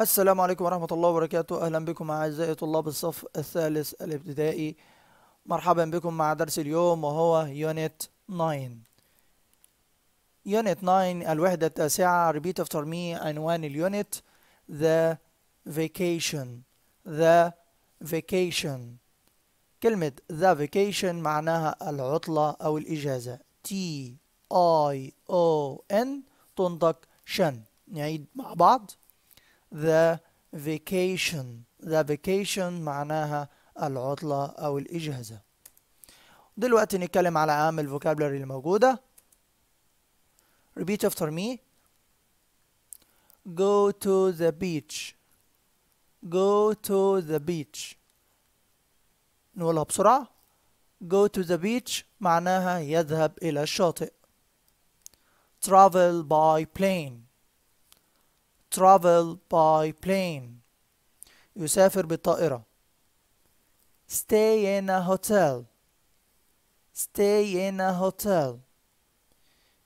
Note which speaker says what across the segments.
Speaker 1: السلام عليكم ورحمة الله وبركاته أهلا بكم أعزائي طلاب الصف الثالث الابتدائي مرحبا بكم مع درس اليوم وهو يونت 9 يونت 9 الوحدة التاسعة repeat after me عنوان اليونت the vacation the vacation كلمة the vacation معناها العطلة أو الإجازة T I O N تنطق شن نعيد مع بعض the vacation the vacation معناها العطلة أو الإجازة دلوقتي نتكلم على أهم الفوكابلري الموجودة repeat after me go to the beach go to the beach نقولها بسرعة go to the beach معناها يذهب إلى الشاطئ travel by plane travel by plane يسافر بالطائرة stay in a hotel stay in a hotel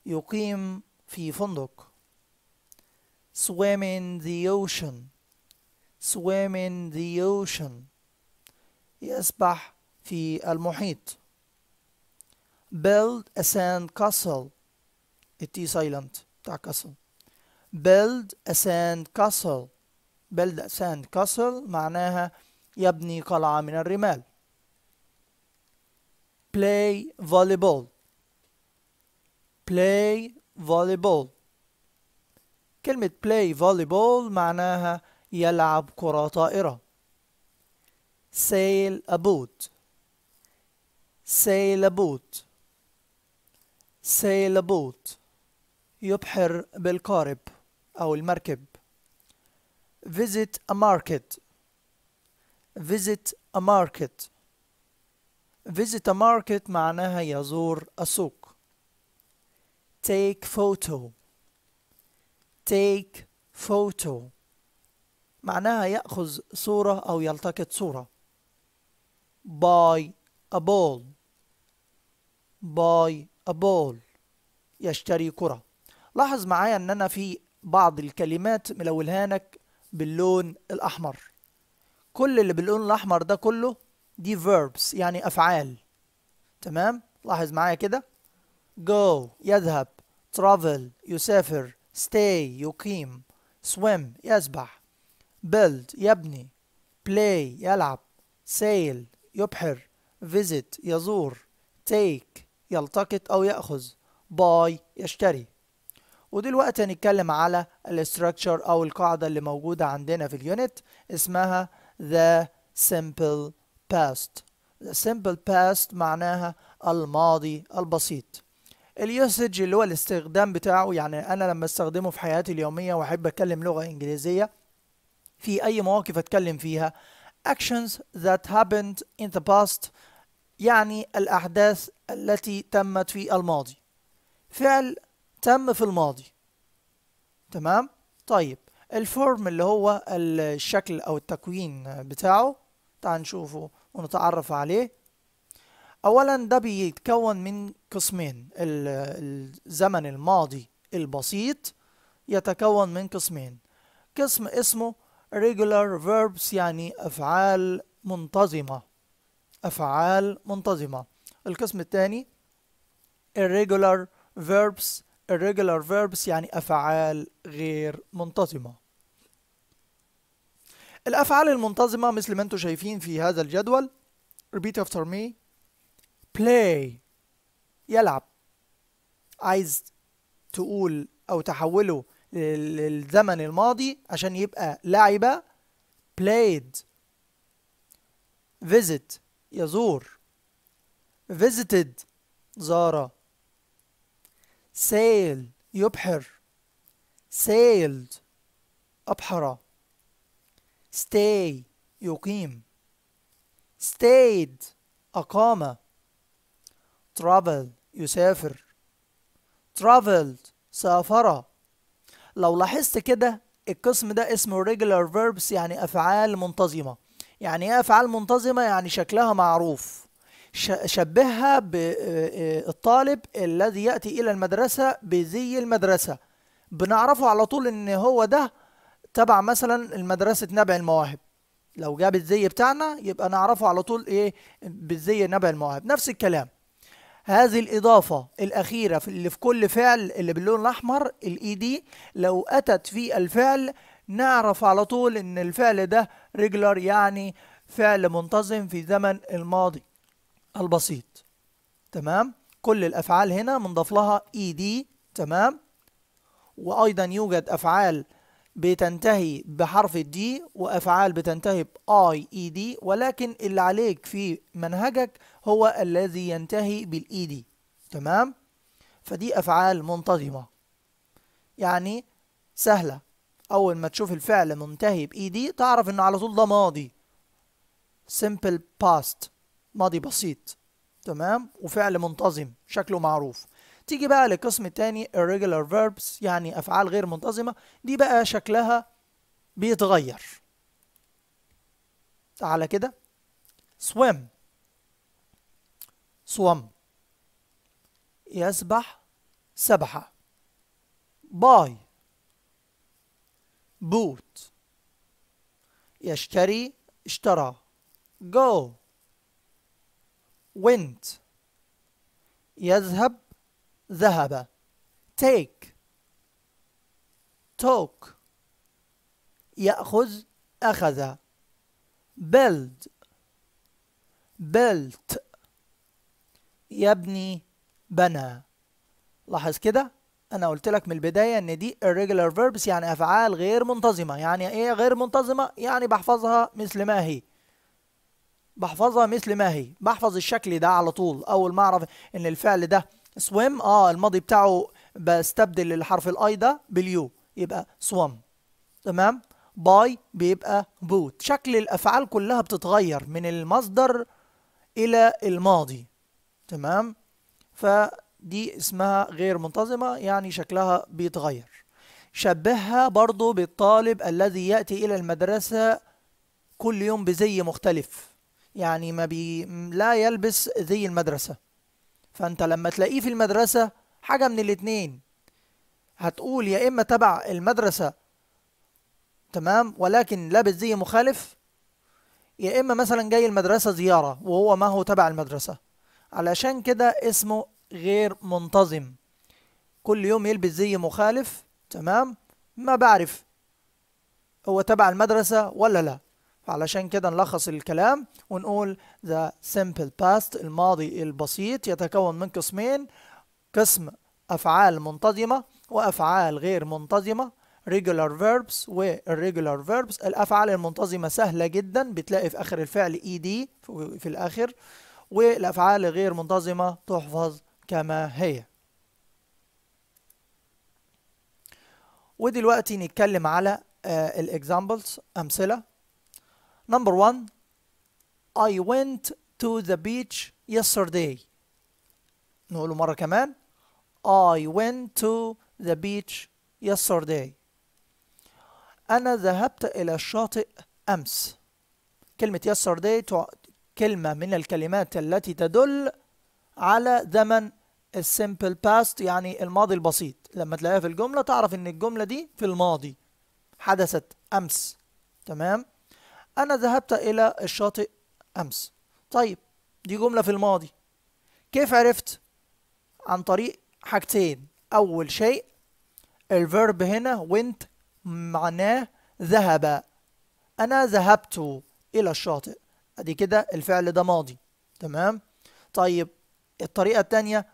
Speaker 1: يقيم في فندق swim in the ocean swim in the ocean يسبح في المحيط build a sand castle is silent تاع castle build a sand castle build a sand castle معناها يبني قلعة من الرمال play volleyball play volleyball كلمة play volleyball معناها يلعب كرة طائرة sail a boat sail a boat sail a boat يبحر بالقارب أو المركب visit a market visit a market visit a market معناها يزور السوق take photo take photo معناها يأخذ صورة أو يلتقط صورة buy a ball buy a ball يشتري كرة لاحظ معايا ان انا في بعض الكلمات لك باللون الأحمر كل اللي باللون الأحمر ده كله دي verbs يعني أفعال تمام لاحظ معايا كده go يذهب travel يسافر stay يقيم swim يسبح build يبني play يلعب sail يبحر visit يزور take يلتقط أو يأخذ buy يشتري ودلوقتي هنتكلم على الاستراكشر او القاعده اللي موجوده عندنا في اليونت اسمها the simple past the simple past معناها الماضي البسيط اليوسج اللي هو الاستخدام بتاعه يعني انا لما استخدمه في حياتي اليوميه واحب اتكلم لغه انجليزيه في اي مواقف اتكلم فيها actions that happened in the past يعني الاحداث التي تمت في الماضي فعل تم في الماضي تمام طيب الفورم اللي هو الشكل او التكوين بتاعه تعال نشوفه ونتعرف عليه اولا ده بيتكون من قسمين الزمن الماضي البسيط يتكون من قسمين قسم اسمه regular verbs يعني افعال منتظمه افعال منتظمه القسم الثاني irregular verbs irregular verbs يعني أفعال غير منتظمة الأفعال المنتظمة مثل ما أنتم شايفين في هذا الجدول repeat after me play يلعب عايز تقول أو تحوله للزمن الماضي عشان يبقى لعبة played visit يزور visited زاره سيل يبحر سيلد أبحر stay يقيم stayed أقام travel يسافر traveled سافر لو لاحظت كده القسم ده اسمه regular verbs يعني أفعال منتظمة يعني ايه أفعال منتظمة يعني شكلها معروف شبهها بالطالب آه، آه، الذي يأتي إلى المدرسة بزي المدرسة بنعرفه على طول إن هو ده تبع مثلا المدرسة نبع المواهب لو جاب الزي بتاعنا يبقى نعرفه على طول إيه بالزي نبع المواهب نفس الكلام هذه الإضافة الأخيرة في اللي في كل فعل اللي باللون الأحمر الإي دي لو أتت في الفعل نعرف على طول إن الفعل ده ريجلر يعني فعل منتظم في زمن الماضي البسيط تمام كل الأفعال هنا منضاف لها اي e دي تمام وأيضا يوجد أفعال بتنتهي بحرف الدي وأفعال بتنتهي بآي إي دي ولكن اللي عليك في منهجك هو الذي ينتهي بالإي دي e تمام فدي أفعال منتظمة يعني سهلة أول ما تشوف الفعل منتهي بإي دي e تعرف إنه على طول ده ماضي simple past ماضي بسيط تمام وفعل منتظم شكله معروف تيجي بقى للقسم الثاني irregular verbs يعني أفعال غير منتظمة دي بقى شكلها بيتغير تعالى كده swim swim يسبح سبحة buy boot يشتري اشترى go went يذهب ذهب take took يأخذ أخذ build built يبني بنى لاحظ كده انا قلت لك من البدايه ان دي irregular verbs يعني افعال غير منتظمه يعني ايه غير منتظمه يعني بحفظها مثل ما هي بحفظها مثل ما هي بحفظ الشكل ده على طول اول ما اعرف ان الفعل ده swim اه الماضي بتاعه بستبدل الحرف الاي ده باليو يبقى swam تمام باي بيبقى بوت شكل الافعال كلها بتتغير من المصدر الى الماضي تمام فدي اسمها غير منتظمه يعني شكلها بيتغير شبهها برضو بالطالب الذي ياتي الى المدرسه كل يوم بزي مختلف يعني ما بي لا يلبس ذي المدرسة فأنت لما تلاقيه في المدرسة حاجة من الاتنين هتقول يا إما تبع المدرسة تمام ولكن لابس ذي مخالف يا إما مثلا جاي المدرسة زيارة وهو ما هو تبع المدرسة علشان كده اسمه غير منتظم كل يوم يلبس زي مخالف تمام ما بعرف هو تبع المدرسة ولا لا علشان كده نلخص الكلام ونقول the simple past الماضي البسيط يتكون من قسمين قسم أفعال منتظمة وأفعال غير منتظمة regular verbs و irregular verbs الأفعال المنتظمة سهلة جدا بتلاقي في آخر الفعل ed في الآخر والأفعال الغير منتظمة تحفظ كما هي ودلوقتي نتكلم على آه، الاكزامبلز أمثلة number one I went to the beach yesterday نقوله مرة كمان I went to the beach yesterday أنا ذهبت إلى الشاطئ أمس كلمة yesterday كلمة من الكلمات التي تدل على زمن السمبل باست يعني الماضي البسيط لما تلاقيها في الجملة تعرف إن الجملة دي في الماضي حدثت أمس تمام أنا ذهبت إلى الشاطئ أمس طيب دي جملة في الماضي كيف عرفت؟ عن طريق حاجتين أول شيء الفيرب هنا went معناه ذهب أنا ذهبت إلى الشاطئ أدي كده الفعل ده ماضي تمام طيب الطريقة التانية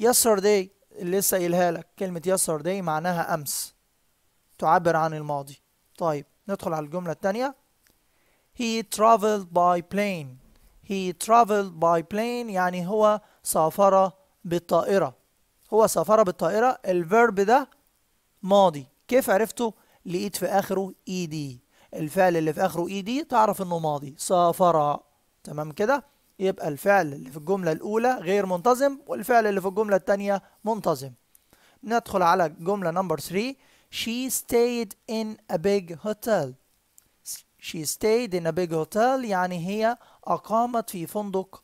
Speaker 1: yesterday اللي لسه قايلها لك كلمة yesterday معناها أمس تعبر عن الماضي طيب ندخل على الجملة التانية He traveled by plane. He traveled by plane يعني هو سافر بالطائرة. هو سافر بالطائرة الفيرب ده ماضي. كيف عرفته؟ لقيت في آخره إي e دي. الفعل اللي في آخره إي e دي تعرف إنه ماضي. سافر. تمام كده؟ يبقى الفعل اللي في الجملة الأولى غير منتظم والفعل اللي في الجملة الثانية منتظم. ندخل على جملة نمبر 3 She stayed in a big hotel. she stayed in a big hotel يعني هي أقامت في فندق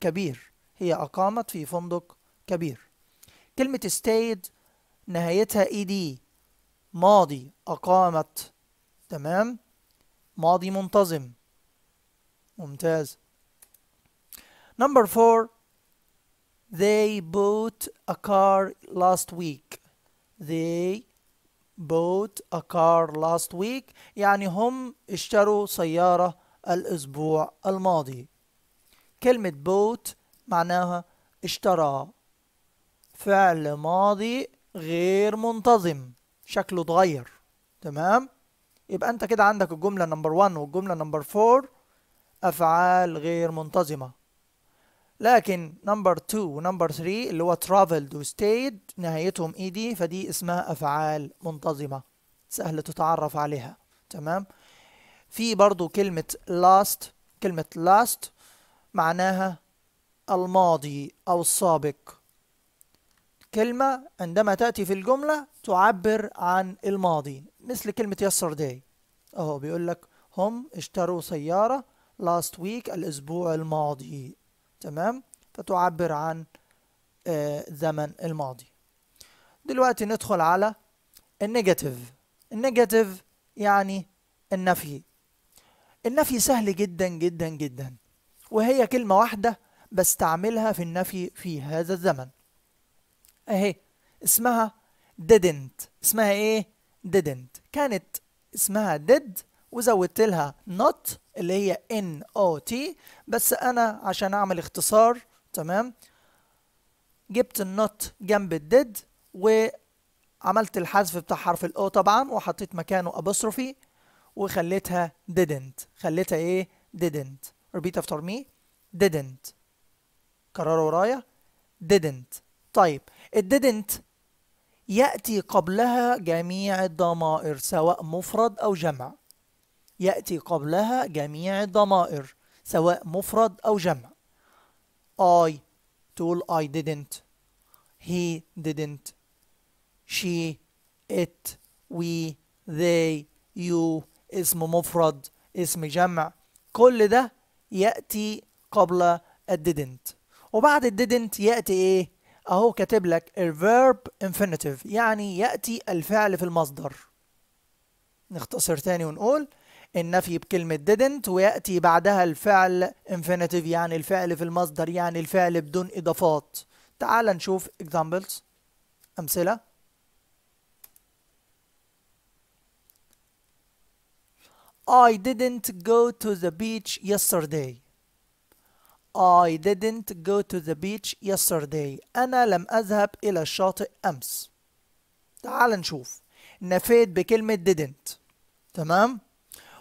Speaker 1: كبير هي أقامت في فندق كبير كلمة stayed نهايتها ed ماضي أقامت تمام ماضي منتظم ممتاز number four they bought a car last week they bought a car last week يعني هم اشتروا سيارة الأسبوع الماضي كلمة bought معناها اشترى فعل ماضي غير منتظم شكله اتغير تمام يبقى انت كده عندك الجملة نمبر 1 والجملة نمبر 4 أفعال غير منتظمة لكن نمبر 2 ونمبر 3 اللي هو traveled وستيد نهايتهم اي e دي فدي اسمها افعال منتظمه سهل تتعرف عليها تمام في برضو كلمه last كلمه last معناها الماضي او السابق كلمه عندما تاتي في الجمله تعبر عن الماضي مثل كلمه yesterday اهو بيقول لك هم اشتروا سياره last week الاسبوع الماضي تمام فتعبر عن آه، زمن الماضي دلوقتي ندخل على النيجاتيف النيجاتيف يعني النفي النفي سهل جدا جدا جدا وهي كلمة واحدة بستعملها في النفي في هذا الزمن اهي اسمها didn't اسمها ايه didn't كانت اسمها did وزودت لها not اللي هي ان او تي بس انا عشان اعمل اختصار تمام جبت النوت جنب الديد وعملت الحذف بتاع حرف الاو طبعا وحطيت مكانه ابوستروفي وخليتها didn't خليتها ايه didn't repeat after me didn't كرروا ورايا didn't طيب didn't يأتي قبلها جميع الضمائر سواء مفرد أو جمع يأتي قبلها جميع الضمائر سواء مفرد أو جمع I تقول I didn't he didn't she it we they you اسم مفرد اسم جمع كل ده يأتي قبل didn't وبعد didn't يأتي ايه اهو كاتب لك verb infinitive يعني يأتي الفعل في المصدر نختصر تاني ونقول النفي بكلمة didn't ويأتي بعدها الفعل infinitive يعني الفعل في المصدر يعني الفعل بدون إضافات تعال نشوف examples أمثلة I didn't go to the beach yesterday I didn't go to the beach yesterday أنا لم أذهب إلى الشاطئ أمس تعال نشوف نفيت بكلمة didn't تمام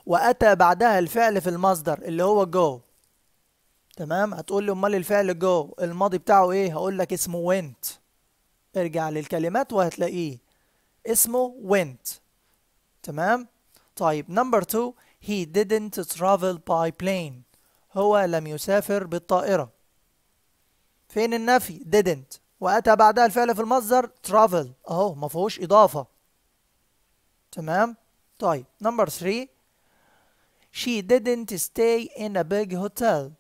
Speaker 1: وأتى بعدها الفعل في المصدر اللي هو جو تمام هتقول لي امال الفعل جو الماضي بتاعه ايه هقول لك اسمه went ارجع للكلمات وهتلاقيه اسمه went تمام طيب نمبر 2 he didn't travel by plane هو لم يسافر بالطائرة فين النفي didn't وأتى بعدها الفعل في المصدر travel أهو ما فيهوش إضافة تمام طيب نمبر 3 She didn't stay in a big hotel.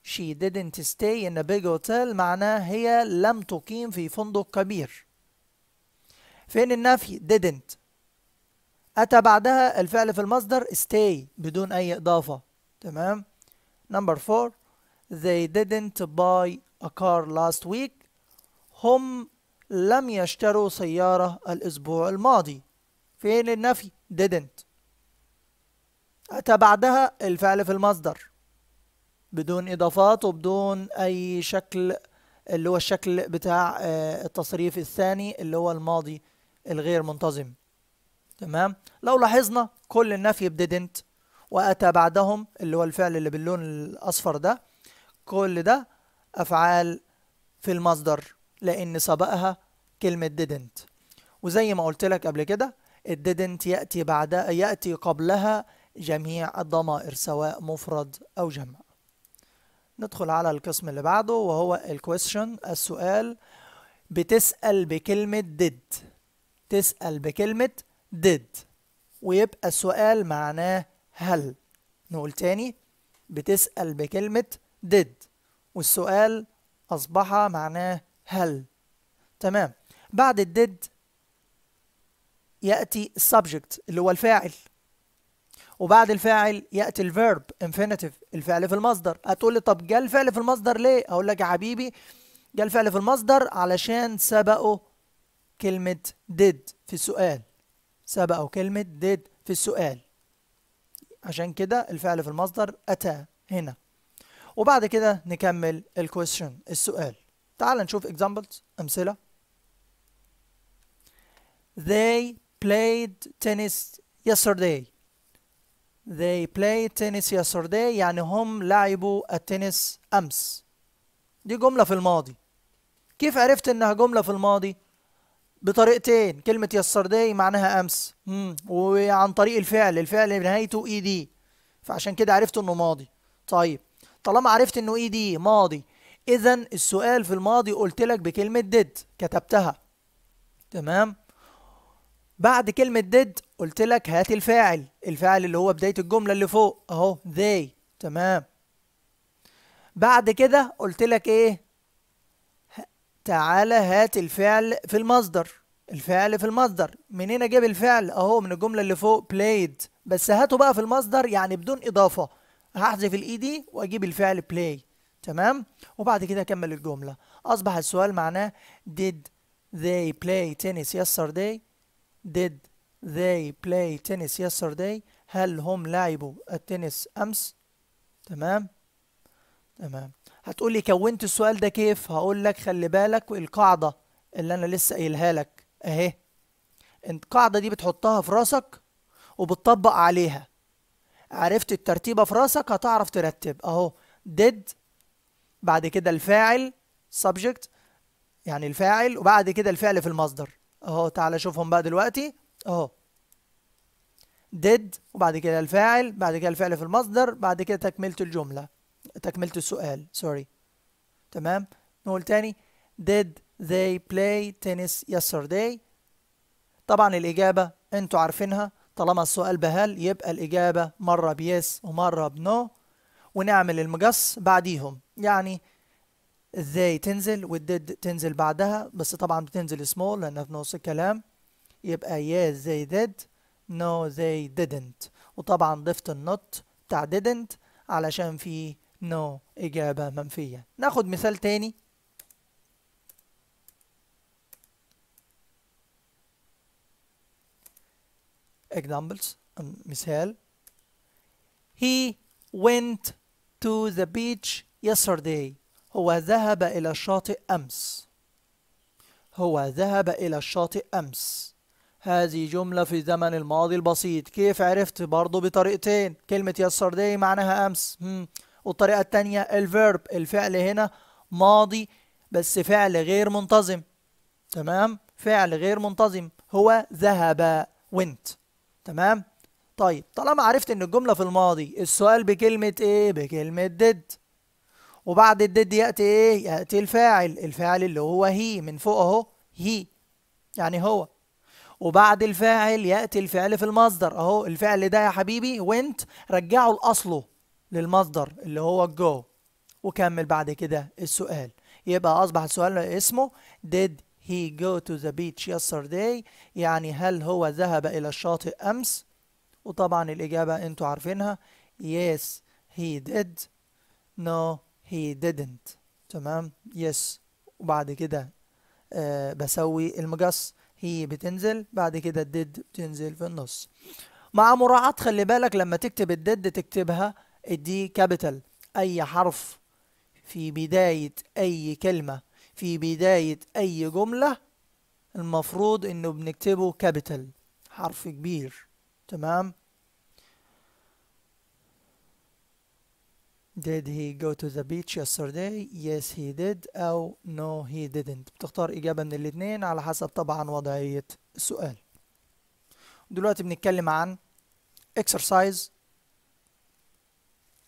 Speaker 1: She didn't stay in a big hotel معناه هي لم تقيم في فندق كبير. فين النفي؟ didn't. أتى بعدها الفعل في المصدر stay بدون أي إضافة. تمام؟ Number four They didn't buy a car last week. هم لم يشتروا سيارة الأسبوع الماضي. فين النفي؟ didn't. أتى بعدها الفعل في المصدر بدون إضافات وبدون أي شكل اللي هو الشكل بتاع آه، التصريف الثاني اللي هو الماضي الغير منتظم تمام لو لاحظنا كل النفي بديدنت وأتى بعدهم اللي هو الفعل اللي باللون الأصفر ده كل ده أفعال في المصدر لأن سبقها كلمة didn't وزي ما قلت لك قبل كده didn't يأتي بعدها يأتي قبلها جميع الضمائر سواء مفرد أو جمع ندخل على القسم اللي بعده وهو الكويستشن السؤال بتسأل بكلمة did تسأل بكلمة did ويبقى السؤال معناه هل نقول تاني بتسأل بكلمة did والسؤال أصبح معناه هل تمام بعد الديد يأتي السبجكت اللي هو الفاعل وبعد الفاعل ياتي الفيرب انفينيتيف الفعل في المصدر هتقول لي طب جه الفعل في المصدر ليه اقول لك يا حبيبي جه الفعل في المصدر علشان سبقه كلمه did في السؤال سبقه كلمه did في السؤال عشان كده الفعل في المصدر اتى هنا وبعد كده نكمل الكويشن السؤال تعال نشوف examples امثله they played tennis yesterday They played tennis yesterday يعني هم لعبوا التنس أمس دي جملة في الماضي كيف عرفت إنها جملة في الماضي؟ بطريقتين كلمة yesterday معناها أمس مم. وعن طريق الفعل الفعل إي دي e فعشان كده عرفت إنه ماضي طيب طالما عرفت إنه دي e ماضي إذا السؤال في الماضي قلت لك بكلمة did كتبتها تمام بعد كلمة did قلت لك هات الفاعل الفاعل اللي هو بداية الجملة اللي فوق اهو they تمام بعد كده قلت لك ايه تعالى هات الفعل في المصدر الفعل في المصدر منين اجيب الفعل اهو من الجملة اللي فوق played بس هاته بقى في المصدر يعني بدون اضافة هحذف الاي دي e واجيب الفعل play تمام وبعد كده اكمل الجملة اصبح السؤال معناه did they play tennis yesterday did they play tennis yesterday هل هم لعبوا التنس أمس تمام تمام هتقول لي كونت السؤال ده كيف هقول لك خلي بالك القاعدة اللي أنا لسه قايلها لك أهي القاعدة دي بتحطها في راسك وبتطبق عليها عرفت الترتيبة في راسك هتعرف ترتب أهو did بعد كده الفاعل subject يعني الفاعل وبعد كده الفعل في المصدر أهو تعالى شوفهم بقى دلوقتي أهو did وبعد كده الفاعل بعد كده الفعل في المصدر بعد كده تكملة الجملة تكملة السؤال سوري تمام نقول تاني did they play tennis yesterday طبعا الإجابة انتوا عارفينها طالما السؤال بهل يبقى الإجابة مرة بيس ومرة بنو ونعمل المقص بعديهم يعني they تنزل والديد تنزل بعدها بس طبعا بتنزل small لأنها في نص الكلام يبقى yes they did No they didn't وطبعا ضفت النوت بتاع didn't علشان في no إجابة منفية ناخد مثال تاني examples مثال he went to the beach yesterday هو ذهب إلى الشاطئ أمس هو ذهب إلى الشاطئ أمس هذه جملة في الزمن الماضي البسيط كيف عرفت برضه بطريقتين كلمة يسترداي معناها أمس مم. والطريقة التانية الفيرب الفعل هنا ماضي بس فعل غير منتظم تمام فعل غير منتظم هو ذهب وانت تمام طيب طالما عرفت ان الجملة في الماضي السؤال بكلمة ايه بكلمة did وبعد الديد يأتي ايه يأتي الفاعل الفاعل اللي هو هي من فوق اهو هي يعني هو وبعد الفاعل يأتي الفعل في المصدر أهو الفعل ده يا حبيبي went رجعه لأصله للمصدر اللي هو go وكمل بعد كده السؤال يبقى أصبح السؤال اسمه did he go to the beach yesterday يعني هل هو ذهب إلى الشاطئ أمس وطبعا الإجابة أنتوا عارفينها yes he did no he didn't تمام yes وبعد كده آه بسوي المقص هي بتنزل بعد كده الديد بتنزل في النص مع مراعاة خلي بالك لما تكتب الديد تكتبها الدي كابيتال أي حرف في بداية أي كلمة في بداية أي جملة المفروض إنه بنكتبه كابيتال حرف كبير تمام Did he go to the beach yesterday? Yes he did أو No he didn't بتختار إجابة من الاتنين على حسب طبعا وضعية السؤال دلوقتي بنتكلم عن exercise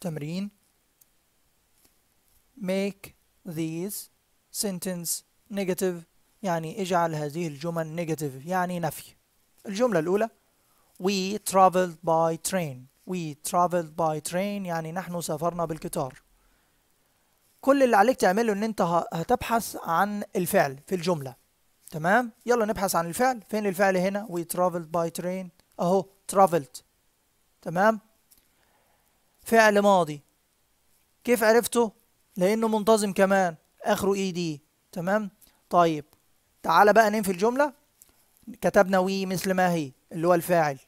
Speaker 1: تمرين make these sentence negative يعني اجعل هذه الجمل negative يعني نفي الجملة الأولى We traveled by train we traveled by train يعني نحن سافرنا بالقطار كل اللي عليك تعمله ان انت هتبحث عن الفعل في الجملة تمام يلا نبحث عن الفعل فين الفعل هنا we traveled by train اهو traveled تمام فعل ماضي كيف عرفته لانه منتظم كمان اخره اي e دي تمام طيب تعال بقى ننفي الجملة كتبنا وي مثل ما هي اللي هو الفاعل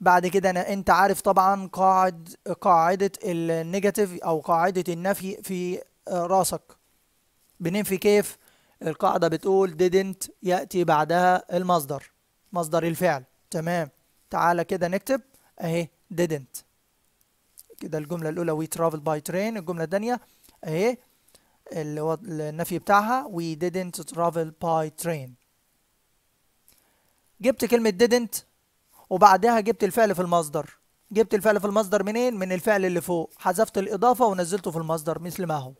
Speaker 1: بعد كده أنا أنت عارف طبعا قاعد قاعدة النيجاتيف أو قاعدة النفي في راسك بننفي كيف القاعدة بتقول didn't يأتي بعدها المصدر مصدر الفعل تمام تعالى كده نكتب أهي didn't كده الجملة الأولى we travel by train الجملة الثانية أهي اللي هو النفي بتاعها we didn't travel by train جبت كلمة didn't وبعدها جبت الفعل في المصدر جبت الفعل في المصدر منين من الفعل اللي فوق حذفت الإضافة ونزلته في المصدر مثل ما هو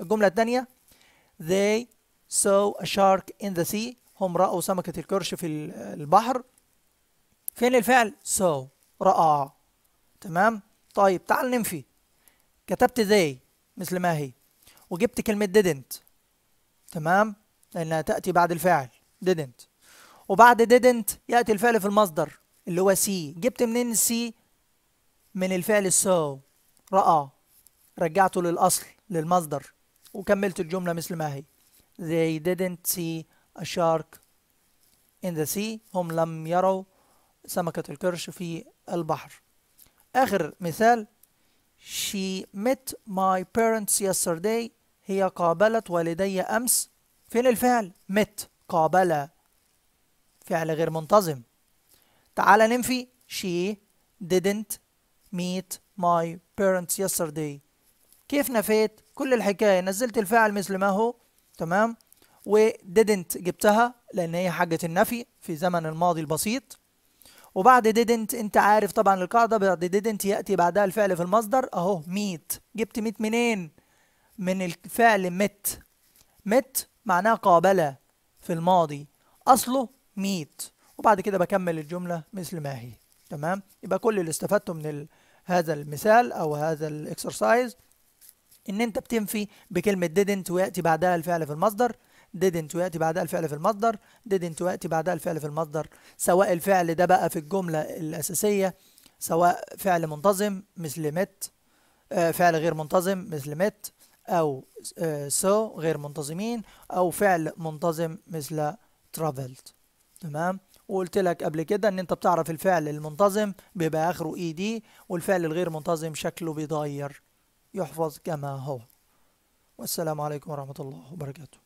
Speaker 1: الجملة الثانية they saw a shark in the sea هم رأوا سمكة الكرش في البحر فين الفعل saw رأى تمام طيب تعال ننفي كتبت they مثل ما هي وجبت كلمة didn't تمام لأنها تأتي بعد الفاعل didn't وبعد didn't يأتي الفعل في المصدر اللي هو سي جبت منين السي من الفعل سو رأى رجعته للأصل للمصدر وكملت الجملة مثل ما هي they didn't see a shark in the sea هم لم يروا سمكة القرش في البحر آخر مثال she met my parents yesterday هي قابلت والدي أمس فين الفعل met قابلة فعل غير منتظم تعال ننفي she didn't meet my parents yesterday كيف نفيت كل الحكاية نزلت الفاعل مثل ما هو تمام و didn't جبتها لأن هي حاجة النفي في زمن الماضي البسيط وبعد didn't انت عارف طبعا القاعدة بعد didn't يأتي بعدها الفعل في المصدر اهو meet جبت meet منين من الفعل met met معناه قابلة في الماضي أصله meet وبعد كده بكمل الجملة مثل ما هي تمام يبقى كل اللي استفدته من ال... هذا المثال أو هذا الإكسرسايز إن أنت بتنفي بكلمة didn't ويأتي بعدها الفعل في المصدر didn't ويأتي بعدها الفعل في المصدر didn't ويأتي بعدها الفعل في المصدر سواء الفعل ده بقى في الجملة الأساسية سواء فعل منتظم مثل met آه، فعل غير منتظم مثل met أو آه، so غير منتظمين أو فعل منتظم مثل traveled تمام وقلت لك قبل كده ان انت بتعرف الفعل المنتظم بيبقى اخره اي e دي والفعل الغير منتظم شكله بيتغير يحفظ كما هو والسلام عليكم ورحمة الله وبركاته